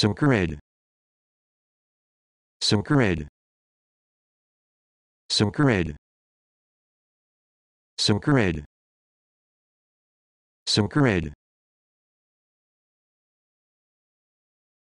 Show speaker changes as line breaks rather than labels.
Soccered. Soccered. Soccered. Soccered. Soccered.